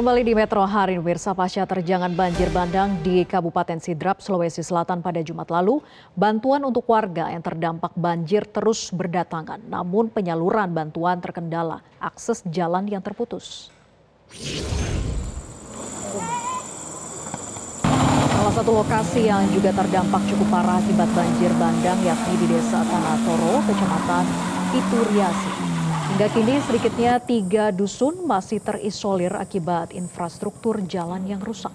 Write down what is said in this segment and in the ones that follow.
Kembali di Metro Hari, Wirsa pasca terjangan banjir bandang di Kabupaten Sidrap, Sulawesi Selatan pada Jumat lalu, bantuan untuk warga yang terdampak banjir terus berdatangan. Namun penyaluran bantuan terkendala, akses jalan yang terputus. Salah satu lokasi yang juga terdampak cukup parah akibat banjir bandang yakni di Desa Tanah Toro, Kecamatan Ituriasi, Hingga kini sedikitnya tiga dusun masih terisolir akibat infrastruktur jalan yang rusak.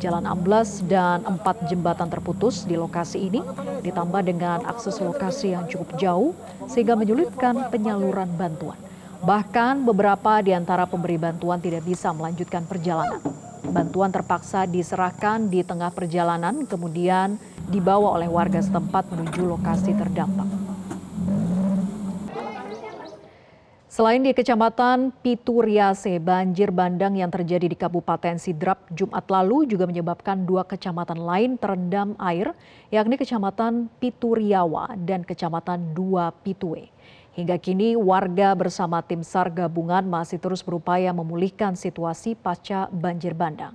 Jalan amblas dan empat jembatan terputus di lokasi ini ditambah dengan akses lokasi yang cukup jauh sehingga menyulitkan penyaluran bantuan. Bahkan beberapa di antara pemberi bantuan tidak bisa melanjutkan perjalanan. Bantuan terpaksa diserahkan di tengah perjalanan kemudian dibawa oleh warga setempat menuju lokasi terdampak. Selain di Kecamatan Pituriase, banjir bandang yang terjadi di Kabupaten Sidrap Jumat lalu juga menyebabkan dua kecamatan lain terendam air, yakni Kecamatan Pituriawa dan Kecamatan Dua Pitue. Hingga kini warga bersama tim SAR gabungan masih terus berupaya memulihkan situasi pasca banjir bandang.